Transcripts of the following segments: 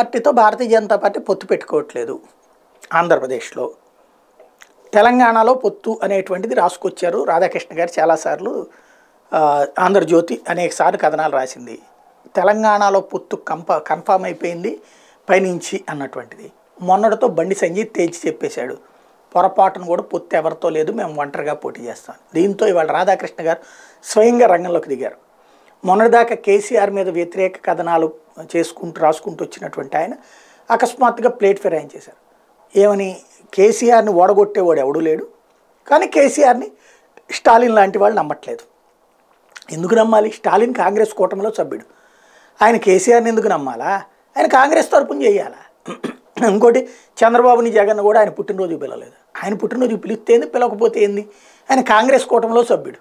పార్టీతో భారతీయ జనతా పార్టీ పొత్తు పెట్టుకోవట్లేదు ఆంధ్రప్రదేశ్లో తెలంగాణలో పొత్తు అనేటువంటిది రాసుకొచ్చారు రాధాకృష్ణ గారు చాలాసార్లు ఆంధ్రజ్యోతి అనేకసార్లు కథనాలు రాసింది తెలంగాణలో పొత్తు కంప కన్ఫామ్ అయిపోయింది పైనుంచి అన్నటువంటిది మొన్నటితో బండి సంజయ్ తేల్చి చెప్పేశాడు పొరపాటును కూడా పొత్తు ఎవరితో లేదు మేము ఒంటరిగా పోటీ చేస్తాం దీంతో ఇవాళ రాధాకృష్ణ గారు స్వయంగా రంగంలోకి దిగారు మొన్నటిదాకా కేసీఆర్ మీద వ్యతిరేక కథనాలు చేసుకుంటూ రాసుకుంటూ వచ్చినటువంటి ఆయన అకస్మాత్తుగా ప్లేట్ ఫిరాయం చేశారు ఏమని కేసీఆర్ని ఓడగొట్టేవాడు ఎవడూ లేడు కానీ కేసీఆర్ని స్టాలిన్ లాంటి వాళ్ళు నమ్మట్లేదు ఎందుకు నమ్మాలి స్టాలిన్ కాంగ్రెస్ కూటమిలో సభ్యుడు ఆయన కేసీఆర్ని ఎందుకు నమ్మాలా ఆయన కాంగ్రెస్ తరపున చేయాలా ఇంకోటి చంద్రబాబుని జగన్ కూడా ఆయన పుట్టినరోజు పిలవలేదు ఆయన పుట్టినరోజు పిలిస్తే పిలవకపోతే ఏంది ఆయన కాంగ్రెస్ కూటమిలో సభ్యుడు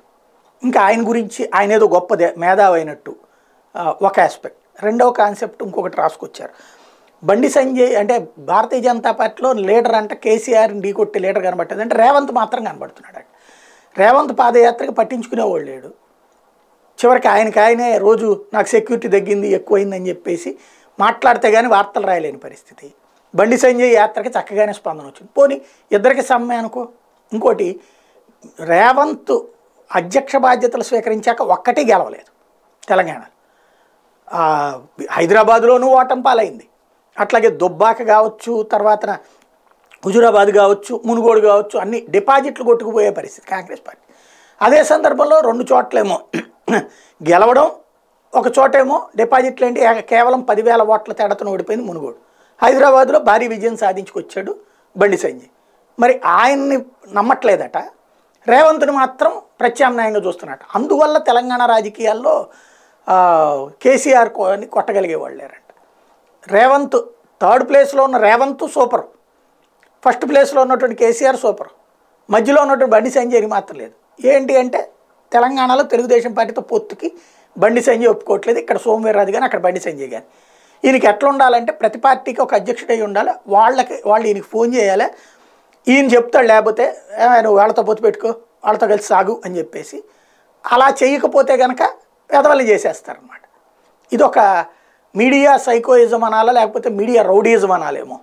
ఇంకా ఆయన గురించి ఆయన ఏదో గొప్పదే మేధావి అయినట్టు ఒక ఆస్పెక్ట్ రెండవ కాన్సెప్ట్ ఇంకొకటి రాసుకొచ్చారు బండి సంజయ్ అంటే భారతీయ జనతా పార్టీలో లీడర్ అంటే కేసీఆర్ని ఢీకొట్టే లీడర్ కనబడుతుంది అంటే రేవంత్ మాత్రం కనబడుతున్నాడు రేవంత్ పాదయాత్రకి వాళ్ళు లేడు చివరికి ఆయనకి ఆయనే రోజు నాకు సెక్యూరిటీ తగ్గింది ఎక్కువైందని చెప్పేసి మాట్లాడితే కానీ వార్తలు రాయలేని పరిస్థితి బండి సంజయ్ యాత్రకి చక్కగానే స్పందన వచ్చింది పోనీ ఇద్దరికి సమ్మె అనుకో ఇంకోటి రేవంత్ అధ్యక్ష బాధ్యతలు స్వీకరించాక ఒక్కటి గెలవలేదు తెలంగాణలో హైదరాబాదులోనూ ఓటం పాలైంది అట్లాగే దుబ్బాక కావచ్చు తర్వాత హుజురాబాద్ కావచ్చు మునుగోడు కావచ్చు అన్ని డిపాజిట్లు కొట్టుకుపోయే పరిస్థితి కాంగ్రెస్ పార్టీ అదే సందర్భంలో రెండు చోట్లేమో గెలవడం ఒక చోటేమో డిపాజిట్లు ఏంటి కేవలం పదివేల ఓట్ల తేడాతో ఓడిపోయింది మునుగోడు హైదరాబాద్లో భారీ విజయం సాధించుకొచ్చాడు బండి సంజయ్ మరి ఆయన్ని నమ్మట్లేదట రేవంత్ని మాత్రం ప్రత్యామ్నాయంగా చూస్తున్నట్టు అందువల్ల తెలంగాణ రాజకీయాల్లో కేసీఆర్ అని కొట్టగలిగేవాళ్ళు లేరంట రేవంత్ థర్డ్ ప్లేస్లో ఉన్న రేవంత్ సూపర్ ఫస్ట్ ప్లేస్లో ఉన్నటువంటి కేసీఆర్ సూపర్ మధ్యలో ఉన్నటువంటి బండి సంజయ్ మాత్రం లేదు ఏంటి అంటే తెలంగాణలో తెలుగుదేశం పార్టీతో పొత్తుకి బండి సంజయ్ ఒప్పుకోవట్లేదు ఇక్కడ సోమవీర్రాజు కానీ అక్కడ బండి సంజయ్ కానీ ఈయనకి ఎట్లా ఉండాలంటే ప్రతి పార్టీకి ఒక అధ్యక్షుడై ఉండాలి వాళ్ళకి వాళ్ళు ఈయనకి ఫోన్ చేయాలి ఈయన చెప్తాడు లేకపోతే ఆయన వాళ్ళతో పొత్తు పెట్టుకో వాళ్ళతో కలిసి సాగు అని చెప్పేసి అలా చేయకపోతే కనుక చేసేస్తారు చేసేస్తారనమాట ఇదొక మీడియా సైకోయిజం అనాలా లేకపోతే మీడియా రౌడీజం అనాలేమో